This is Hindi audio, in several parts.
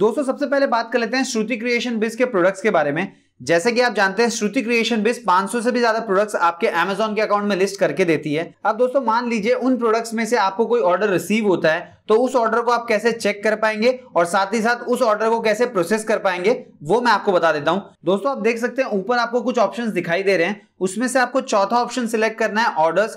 दोस्तों सबसे पहले बात कर लेते हैं श्रुति क्रिएशन बिज के प्रोडक्ट्स के बारे में जैसे कि आप जानते हैं श्रुति क्रिएशन बिज 500 से भी ज्यादा प्रोडक्ट्स आपके अमेजोन के अकाउंट में लिस्ट करके देती है अब दोस्तों मान लीजिए उन प्रोडक्ट्स में से आपको कोई ऑर्डर रिसीव होता है तो उस ऑर्डर को आप कैसे चेक कर पाएंगे और साथ ही साथ उस ऑर्डर को कैसे प्रोसेस कर पाएंगे वो मैं आपको बता देता हूँ दोस्तों आप देख सकते हैं ऊपर आपको कुछ ऑप्शन दिखाई दे रहे हैं उसमें से आपको चौथा ऑप्शन सिलेक्ट करना है ऑर्डर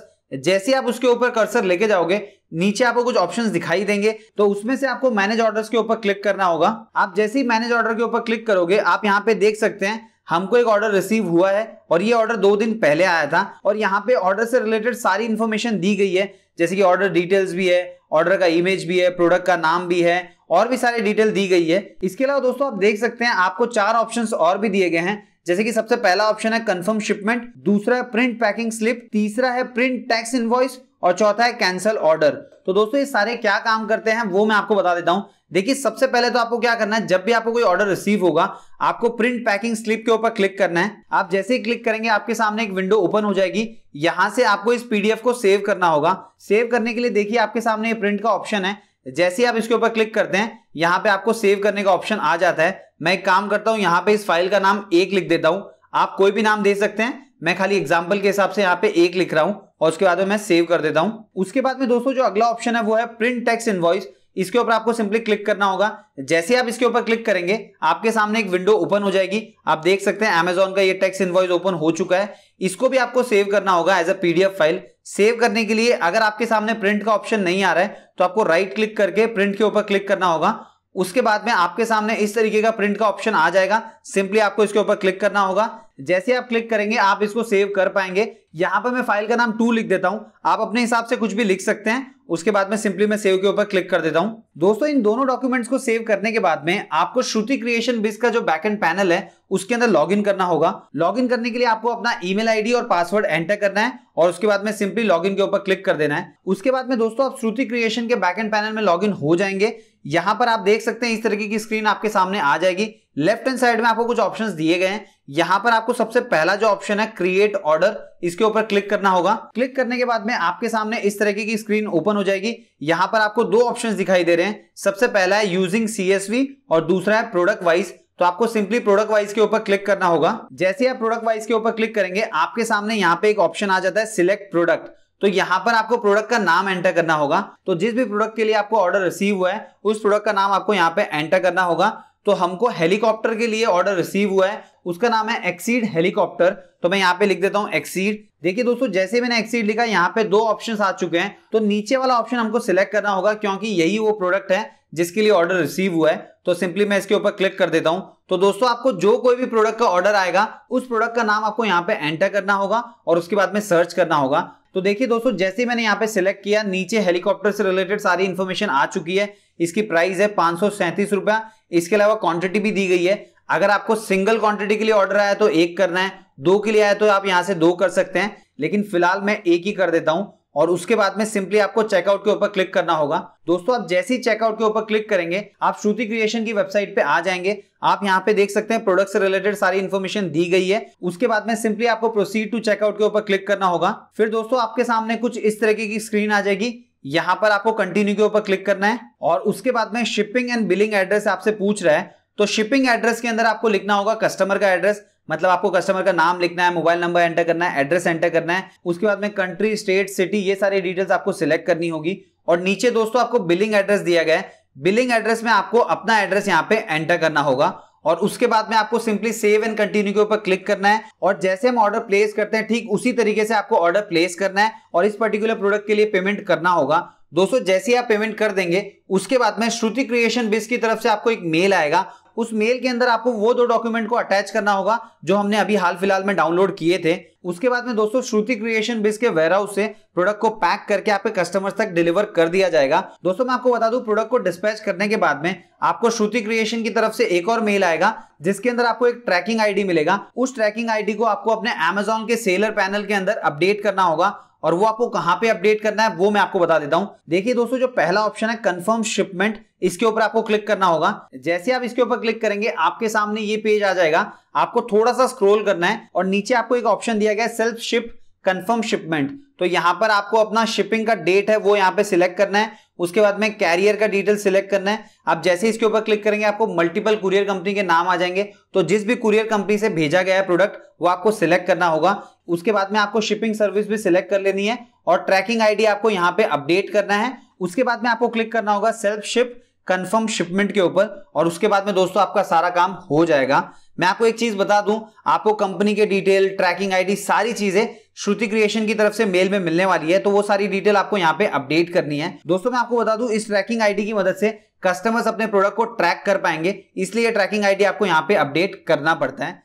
जैसे आप उसके ऊपर कर्सर लेके जाओगे नीचे आपको कुछ ऑप्शंस दिखाई देंगे तो उसमें से आपको मैनेज ऑर्डर्स के ऊपर क्लिक करना होगा आप जैसे ही मैनेज ऑर्डर के ऊपर क्लिक करोगे आप यहाँ पे देख सकते हैं हमको एक ऑर्डर रिसीव हुआ है और ये ऑर्डर दो दिन पहले आया था और यहाँ पे ऑर्डर से रिलेटेड सारी इन्फॉर्मेशन दी गई है जैसे कि ऑर्डर डिटेल्स भी है ऑर्डर का इमेज भी है प्रोडक्ट का नाम भी है और भी सारी डिटेल दी गई है इसके अलावा दोस्तों आप देख सकते हैं आपको चार ऑप्शंस और भी दिए गए हैं जैसे कि सबसे पहला ऑप्शन है कंफर्म शिपमेंट दूसरा है प्रिंट पैकिंग स्लिप तीसरा है प्रिंट टैक्स इनवॉइस और चौथा है कैंसल ऑर्डर तो दोस्तों ये सारे क्या काम करते हैं वो मैं आपको बता देता हूं देखिए सबसे पहले तो आपको क्या करना है जब भी आपको कोई ऑर्डर रिसीव होगा आपको प्रिंट पैकिंग स्लिप के ऊपर क्लिक करना है आप जैसे ही क्लिक करेंगे आपके सामने एक विंडो ओपन हो जाएगी यहां से आपको इस पीडीएफ को सेव करना होगा सेव करने के लिए देखिए आपके सामने प्रिंट का ऑप्शन है जैसे ही आप इसके ऊपर क्लिक करते हैं यहाँ पे आपको सेव करने का ऑप्शन आ जाता है मैं एक काम करता हूँ यहाँ पे इस फाइल का नाम एक लिख देता हूँ आप कोई भी नाम दे सकते हैं मैं खाली एग्जाम्पल के हिसाब से यहाँ पे एक लिख रहा हूँ और उसके बाद मैं सेव कर देता हूं उसके बाद में दोस्तों जो अगला ऑप्शन है वो है प्रिंट टैक्स इनवॉइस इसके ऊपर आपको सिंपली क्लिक करना होगा जैसे आप इसके ऊपर क्लिक करेंगे आपके सामने एक विंडो ओपन हो जाएगी आप देख सकते हैं अमेजोन का ये टैक्स इनवॉइस ओपन हो चुका है इसको भी आपको सेव करना होगा as a PDF file save करने के लिए अगर आपके सामने प्रिंट का ऑप्शन नहीं आ रहा है तो आपको राइट क्लिक करके प्रिंट के ऊपर क्लिक करना होगा उसके बाद में आपके सामने इस तरीके का प्रिंट का ऑप्शन आ जाएगा सिंपली आपको इसके ऊपर क्लिक करना होगा जैसे आप क्लिक करेंगे आप इसको सेव कर पाएंगे यहां पर मैं फाइल का नाम टू लिख देता हूं आप अपने हिसाब से कुछ भी लिख सकते हैं उसके बाद में सिंपली मैं सेव के ऊपर क्लिक कर देता हूं दोस्तों इन दोनों डॉक्यूमेंट्स को सेव करने के बाद में आपको श्रुति क्रिएशन बिज का जो बैकएंड पैनल है उसके अंदर लॉगिन करना होगा लॉगिन करने के लिए आपको अपना ईमेल आईडी और पासवर्ड एंटर करना है और उसके बाद में सिंपली लॉगिन के ऊपर क्लिक कर देना है उसके बाद में दोस्तों आप श्रुति क्रिएशन के एंड पैनल में इन हो जाएंगे यहां पर आप देख सकते हैं इस तरीके की स्क्रीन आपके सामने आ जाएगी लेफ्ट हैंड साइड में आपको कुछ ऑप्शंस दिए गए हैं यहां पर आपको सबसे पहला जो ऑप्शन है क्रिएट ऑर्डर इसके ऊपर क्लिक करना होगा क्लिक करने के बाद में आपके सामने इस तरीके की स्क्रीन ओपन हो जाएगी यहां पर आपको दो ऑप्शन दिखाई दे रहे हैं सबसे पहला है यूजिंग सीएसवी और दूसरा है प्रोडक्ट वाइज तो आपको सिंपली प्रोडक्ट वाइज के ऊपर क्लिक करना होगा जैसे आप प्रोडक्ट वाइज के ऊपर क्लिक करेंगे आपके सामने यहाँ पे एक ऑप्शन आ जाता है सिलेक्ट प्रोडक्ट तो यहाँ पर आपको प्रोडक्ट का नाम एंटर करना होगा तो जिस भी प्रोडक्ट के लिए आपको ऑर्डर रिसीव हुआ है उस प्रोडक्ट का नाम आपको यहाँ पे एंटर करना होगा तो हमको हेलीकॉप्टर के लिए ऑर्डर रिसीव हुआ है उसका नाम है एक्सीड हेलीकॉप्टर तो मैं यहाँ पे लिख देता हूँ एक्सीड देखिए दोस्तों जैसे मैंने एक्सीड लिखा यहाँ पे दो ऑप्शन आ चुके हैं तो नीचे वाला ऑप्शन हमको सिलेक्ट करना होगा क्योंकि यही वो प्रोडक्ट है जिसके लिए ऑर्डर रिसीव हुआ है तो सिंपली मैं इसके ऊपर क्लिक कर देता हूं तो दोस्तों आपको जो कोई भी प्रोडक्ट का ऑर्डर आएगा उस प्रोडक्ट का नाम आपको यहाँ पे एंटर करना होगा और उसके बाद में सर्च करना होगा तो देखिए दोस्तों जैसे मैंने यहाँ पे सिलेक्ट किया नीचे हेलीकॉप्टर से रिलेटेड सारी इन्फॉर्मेशन आ चुकी है इसकी प्राइस है पांच रुपया इसके अलावा क्वांटिटी भी दी गई है अगर आपको सिंगल क्वांटिटी के लिए ऑर्डर आया तो एक करना है दो के लिए आया तो आप यहां से दो कर सकते हैं लेकिन फिलहाल मैं एक ही कर देता हूं और उसके बाद में सिंपली आपको चेकआउट के ऊपर क्लिक करना होगा दोस्तों आप जैसे ही चेकआउट के ऊपर क्लिक करेंगे आप श्रुति क्रिएशन की वेबसाइट पे आ जाएंगे आप यहाँ पे देख सकते हैं प्रोडक्ट से रिलेटेड सारी इन्फॉर्मेशन दी गई है उसके बाद में सिंपली आपको प्रोसीड टू चेकआउट के ऊपर क्लिक करना होगा फिर दोस्तों आपके सामने कुछ इस तरीके की स्क्रीन आ जाएगी यहाँ पर आपको कंटिन्यू के ऊपर क्लिक करना है और उसके बाद में शिपिंग एंड बिलिंग एड्रेस आपसे पूछ रहा है तो शिपिंग एड्रेस के अंदर आपको लिखना होगा कस्टमर का एड्रेस मतलब आपको कस्टमर का नाम लिखना है मोबाइल नंबर एंटर करना है एड्रेस एंटर करना है उसके बाद में कंट्री स्टेट सिटी ये सारी डिटेल्स आपको सिलेक्ट करनी होगी और नीचे दोस्तों आपको बिलिंग एड्रेस दिया गया है बिलिंग एड्रेस में आपको अपना एड्रेस यहाँ पे एंटर करना होगा और उसके बाद में आपको सिंपली सेव एंड कंटिन्यू के ऊपर क्लिक करना है और जैसे हम ऑर्डर प्लेस करते हैं ठीक उसी तरीके से आपको ऑर्डर प्लेस करना है और इस पर्टिकुलर प्रोडक्ट के लिए पेमेंट करना होगा दोस्तों जैसे ही आप पेमेंट कर देंगे उसके बाद में श्रुति क्रिएशन बिज की तरफ से आपको एक मेल आएगा उस मेल के अंदर आपको वो दो डॉक्यूमेंट को अटैच करना होगा जो हमने अभी हाल फिलहाल में डाउनलोड किए थे उसके बाद में दोस्तों श्रुति क्रिएशन बेस के वेयरहाउस से प्रोडक्ट को पैक करके आपके कस्टमर्स तक डिलीवर कर दिया जाएगा दोस्तों मैं आपको बता दूं प्रोडक्ट को डिस्पैच करने के बाद में आपको श्रुति क्रिएशन की तरफ से एक और मेल आएगा जिसके अंदर आपको एक ट्रैकिंग आईडी मिलेगा उस ट्रैकिंग आईडी को आपको अपने अमेजोन के सेलर पैनल के अंदर अपडेट करना होगा और वो आपको कहां पे अपडेट करना है वो मैं आपको बता देता हूं देखिए दोस्तों जो पहला ऑप्शन है कंफर्म शिपमेंट इसके ऊपर आपको क्लिक करना होगा जैसे आप इसके ऊपर क्लिक करेंगे आपके सामने ये पेज आ जाएगा आपको थोड़ा सा स्क्रोल करना है और नीचे आपको एक ऑप्शन दिया गया सेल्फ शिप कंफर्म शिपमेंट तो यहां पर आपको अपना शिपिंग का डेट है वो यहां पे सिलेक्ट करना है उसके बाद में कैरियर का डिटेल सिलेक्ट करना है आप जैसे इसके ऊपर क्लिक करेंगे आपको मल्टीपल कुरियर कंपनी के नाम आ जाएंगे तो जिस भी कुरियर कंपनी से भेजा गया है प्रोडक्ट वो आपको सिलेक्ट करना होगा उसके बाद में आपको शिपिंग सर्विस भी सिलेक्ट कर लेनी है और ट्रैकिंग आईडी आपको यहाँ पे अपडेट करना है उसके बाद में आपको क्लिक करना होगा सेल्फ शिप कंफर्म शिपमेंट के ऊपर और उसके बाद में दोस्तों आपका सारा काम हो जाएगा मैं आपको एक चीज बता दूं आपको कंपनी के डिटेल ट्रैकिंग आईडी सारी चीजें श्रुति क्रिएशन की तरफ से मेल में मिलने वाली है तो वो सारी डिटेल आपको यहाँ पे अपडेट करनी है दोस्तों मैं आपको बता दू इस ट्रैकिंग आईडी की मदद से कस्टमर्स अपने प्रोडक्ट को ट्रैक कर पाएंगे इसलिए ट्रैकिंग आईडी आपको यहाँ पे अपडेट करना पड़ता है